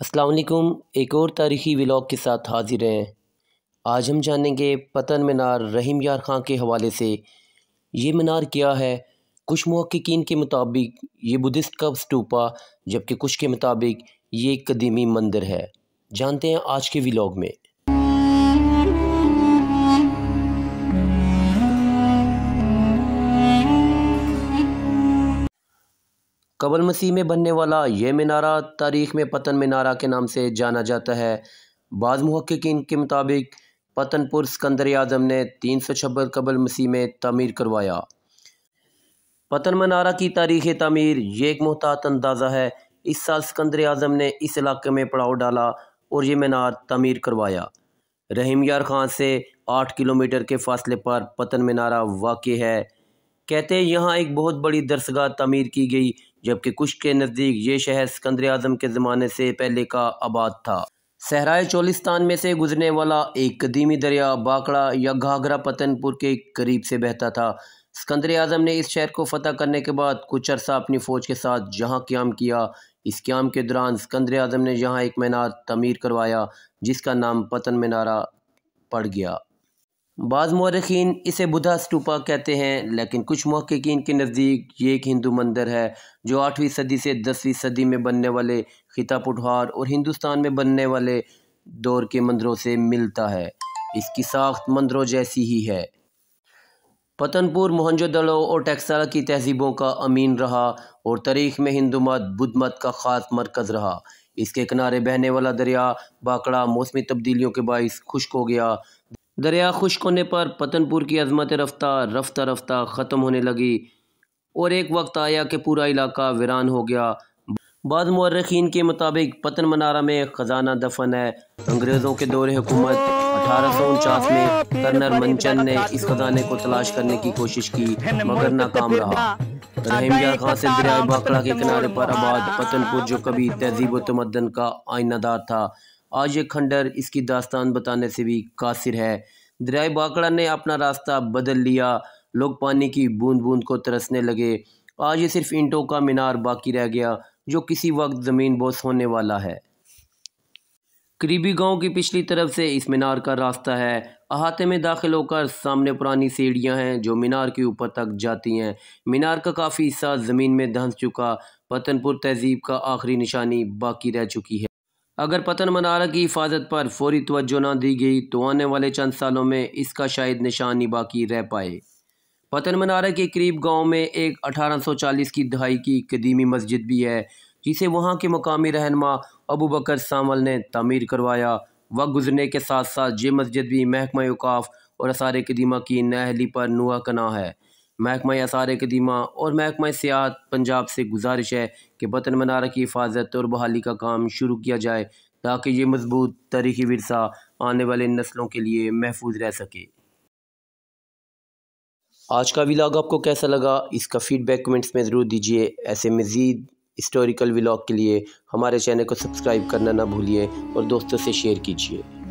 असलकुम एक और तारीख़ी व्लाग के साथ हाजिर हैं आज हम जानेंगे पतन मीनार रहीम यार खां के हवाले से ये मीनार क्या है कुछ महक्कीन के मुताबिक ये बुद्धिस्ट का स्टूपा जबकि कुछ के मुताबिक ये एक कदीमी मंदिर है जानते हैं आज के व्लाग में कबल मसीह में बनने वाला यह मीनारा तारीख़ में पतन मीनारा के नाम से जाना जाता है बाद महक्कीन के मुताबिक पतनपुर सिकंदर आजम ने तीन सौ छब्बीस कबल मसीह में तमीर करवाया पतन मनारा की तारीख़ तमीर ये एक मोहतात अंदाज़ा है इस साल सिकंदर आजम ने इस इलाके में पड़ाव डाला और ये मीनार तमीर करवाया रहीम यार खान से आठ किलोमीटर के फासले पर पतन मीनारा वाक़ है कहते यहाँ एक बहुत बड़ी दरसगाह तमीर की गई जबकि कुश के नज़दीक ये शहर सिकंदर आजम के ज़माने से पहले का आबाद था सहराए चोलिस्तान में से गुजरने वाला एक कदीमी दरिया बाकड़ा या घाघरा पतनपुर के करीब से बहता था सिकंदर आजम ने इस शहर को फतह करने के बाद कुछ अरसा अपनी फ़ौज के साथ यहाँ क्याम किया इस क्याम के दौरान सिकंदर आजम ने यहाँ एक मीनार तमीर करवाया जिसका नाम पतन मीनारा पड़ गया बाज़ मौरखीन इसे बुधा स्टूपा कहते हैं लेकिन कुछ महक्कीन के नज़दीक ये एक हिंदू मंदिर है जो आठवीं सदी से दसवीं सदी में बनने वाले खिता पुठहार और हिंदुस्तान में बनने वाले दौर के मंदिरों से मिलता है इसकी साख्त मंदिरों जैसी ही है पतनपुर मोहनजोदड़ो और टैक्साला की तहजीबों का अमीन रहा और तारीख में हिंदू मत बुद्ध मत का ख़ास मरकज़ रहा इसके किनारे बहने वाला दरिया बाकड़ा मौसमी तब्दीलियों के बायस खुश्क हो गया दरिया खुश होने पर पतनपुर की अजमत रफ्तार रफ्ता रफ्ता ख़त्म होने लगी और एक वक्त आया कि पूरा इलाका वीरान हो गया बाद मौरखीन के मुताबिक पतन मनारा में ख़जाना दफन है अंग्रेज़ों के दौरे हुकूमत अठारह सौ उनचास में कर्नल मंचन ने इस खजाने को तलाश करने की कोशिश की मगर नाकाम रहा रहीमजा खान से दरिया बाकड़ा के किनारे पर आबाद पतनपुर जो कभी तहजीब तमदन का आइनादार था आज ये खंडर इसकी दास्तान बताने से भी कासिर है दरिया बाकड़ा ने अपना रास्ता बदल लिया लोग पानी की बूंद बूंद को तरसने लगे आज ये सिर्फ ईंटों का मीनार बाकी रह गया जो किसी वक्त ज़मीन बोस होने वाला है करीबी गांव की पिछली तरफ से इस मीनार का रास्ता है अहाते में दाखिल होकर सामने पुरानी सीढ़ियां हैं जो मीनार के ऊपर तक जाती हैं मीनार का काफ़ी हिस्सा ज़मीन में धंस चुका पतनपुर तहजीब का आखिरी निशानी बाकी रह चुकी है अगर पतन मनारा की हिफाजत पर फौरी तवज्जो ना दी गई तो आने वाले चंद सालों में इसका शायद निशानी बाकी रह पाए पतन मनारा के करीब गांव में एक 1840 की दहाई की कदीमी मस्जिद भी है जिसे वहां के मकामी रहनमा अबू बकर सामल ने तमीर करवाया वक्त गुजरने के साथ साथ ये मस्जिद भी महकमा अवकाफ़ और असार कदीमा की नहली पर नुआ कना है महकमा आसार कदीमा और महकमा सियात पंजाब से गुजारिश है कि वतन मनारा की हिफाजत और बहाली का काम शुरू किया जाए ताकि ये मजबूत तारीखी वरसा आने वाले नस्लों के लिए महफूज रह सके आज का विलाग आपको कैसा लगा इसका फ़ीडबैक कमेंट्स में ज़रूर दीजिए ऐसे मज़ीद हिस्टोरिकल विलाग के लिए हमारे चैनल को सब्सक्राइब करना ना भूलिए और दोस्तों से शेयर कीजिए